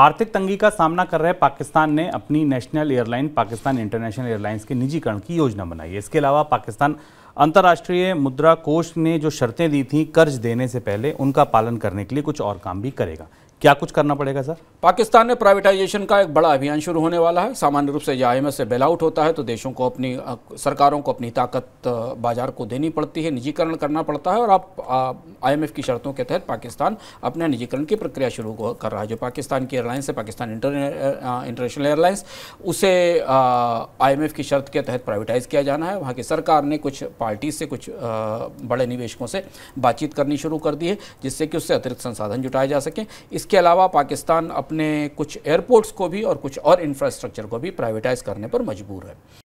आर्थिक तंगी का सामना कर रहे पाकिस्तान ने अपनी national airline Pakistan International Airlines के निजीकरण की योजना बनाई इसके अलावा पाकिस्तान अंतर्राष्ट्रीय मुद्रा कोष ने जो शर्तें दी थी कर्ज देने से पहले उनका पालन करने के लिए कुछ और काम भी करेगा क्या कुछ करना पड़ेगा सर पाकिस्तान में प्राइवेटाइजेशन का एक बड़ा अभियान शुरू होने वाला है सामान्य रूप से जहाँ आई से बेल आउट होता है तो देशों को अपनी सरकारों को अपनी ताकत बाजार को देनी पड़ती है निजीकरण करना पड़ता है और आप आई की शर्तों के तहत पाकिस्तान अपने निजीकरण की प्रक्रिया शुरू कर रहा है जो पाकिस्तान की एयरलाइंस है पाकिस्तान इंटरनेशनल एयरलाइंस उसे आई की शर्त के तहत प्राइवेटाइज किया जाना है वहाँ की सरकार ने कुछ पार्टी से कुछ बड़े निवेशकों से बातचीत करनी शुरू कर दी है जिससे कि उससे अतिरिक्त संसाधन जुटाए जा सकें इस इसके अलावा पाकिस्तान अपने कुछ एयरपोर्ट्स को भी और कुछ और इंफ्रास्ट्रक्चर को भी प्राइवेटाइज करने पर मजबूर है